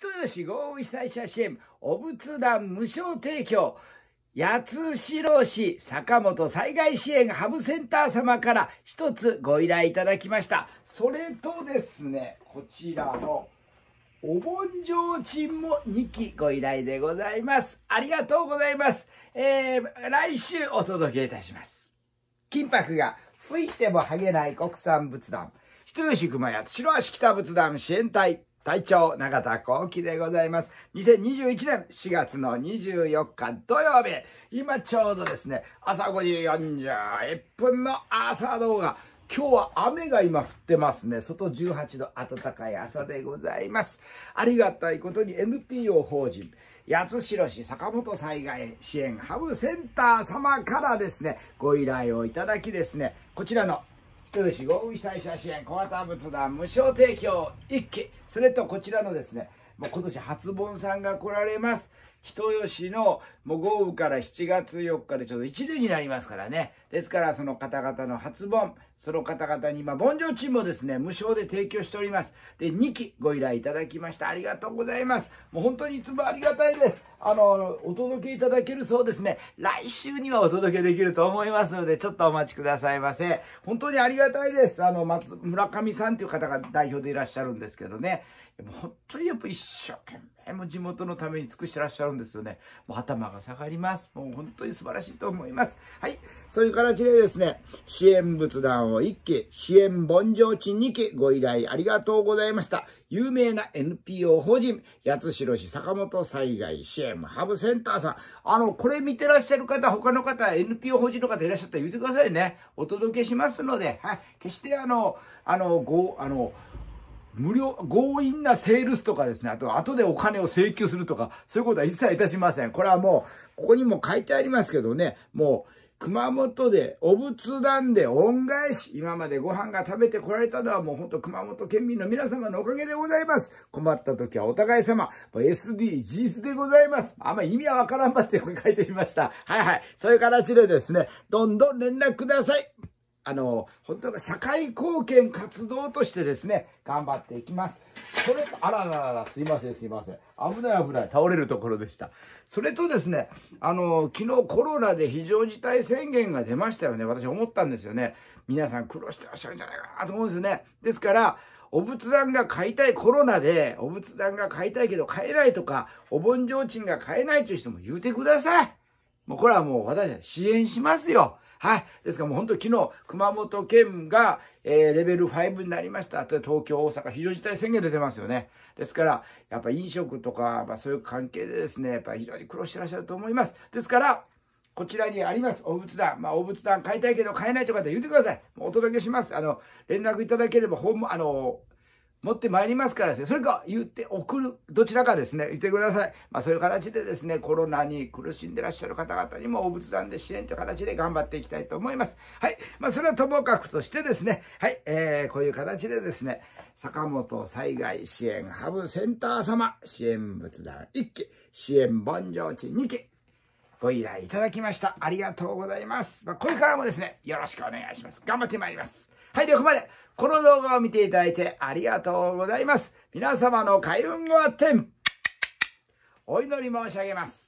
人吉豪雨被災者支援、お仏壇無償提供、八代市坂本災害支援ハブセンター様から一つご依頼いただきました。それとですね、こちらのお盆提灯も2期ご依頼でございます。ありがとうございます。えー、来週お届けいたします。金箔が吹いても剥げない国産仏壇。人吉熊八代足北仏壇支援隊。隊長、永田幸喜でございます。2021年4月の24日土曜日、今ちょうどですね、朝5時41分の朝動画、今日は雨が今降ってますね。外18度、暖かい朝でございます。ありがたいことに NPO 法人、八代市坂本災害支援ハブセンター様からですね、ご依頼をいただきですね、こちらの人吉豪雨被災者支援小型仏壇無償提供一揆それとこちらのですね今年初盆さんが来られます人吉のもう豪雨から7月4日でちょうど1年になりますからね。ですからその方々の初盆、その方々に今、盆上賃もですね、無償で提供しております。で、2期ご依頼いただきました。ありがとうございます。もう本当にいつもありがたいです。あの、お届けいただけるそうですね。来週にはお届けできると思いますので、ちょっとお待ちくださいませ。本当にありがたいです。あの、松、村上さんという方が代表でいらっしゃるんですけどね。本当にやっぱ一生懸命も地元のために尽くしてらっしゃるんですよね。もう頭が下がります。もう本当に素晴らしいと思います。はい。そういう形でですね、支援仏壇を1期、支援盆上地2期、ご依頼ありがとうございました。有名な NPO 法人、八代市坂本災害支援ハブセンターさん。あの、これ見てらっしゃる方、他の方、NPO 法人の方いらっしゃったら言ってくださいね。お届けしますので、はい。決してあの、あの、ご、あの、無料、強引なセールスとかですね、あと、後でお金を請求するとか、そういうことは一切いたしません。これはもう、ここにも書いてありますけどね、もう、熊本で、お仏壇で恩返し。今までご飯が食べてこられたのはもうほんと熊本県民の皆様のおかげでございます。困った時はお互い様、SDGs でございます。あんま意味はわからんばって書いてみました。はいはい。そういう形でですね、どんどん連絡ください。あの、本当は社会貢献活動としてですね、頑張っていきます。それと、あらららら、すいません、すいません。危ない危ない、倒れるところでした。それとですね、あの、昨日コロナで非常事態宣言が出ましたよね。私思ったんですよね。皆さん苦労してらっしゃるんじゃないかなと思うんですよね。ですから、お仏壇が買いたい、コロナでお仏壇が買いたいけど買えないとか、お盆提灯が買えないという人も言うてください。もうこれはもう私は支援しますよ。はい。ですからもう本当昨日、熊本県が、えー、レベル5になりましたあと東京、大阪、非常事態宣言出てますよね。ですから、やっぱ飲食とか、まあそういう関係でですね、やっぱ非常に苦労してらっしゃると思います。ですから、こちらにあります、お仏壇。まあ、お仏壇買いたいけど買えないという方言ってください。お届けします。あの、連絡いただければ、ホーム、あの、持ってまいりますからですね、それか言って送る、どちらかですね、言ってください。まあそういう形でですね、コロナに苦しんでらっしゃる方々にもお仏壇で支援という形で頑張っていきたいと思います。はい。まあそれはともかくとしてですね、はい、えー、こういう形でですね、坂本災害支援ハブセンター様、支援仏壇1期、支援盆上地2期、ご依頼いただきました。ありがとうございます。まあ、これからもですね、よろしくお願いします。頑張ってまいります。はい、ではここまで。この動画を見ていただいてありがとうございます。皆様の開運をあっお祈り申し上げます。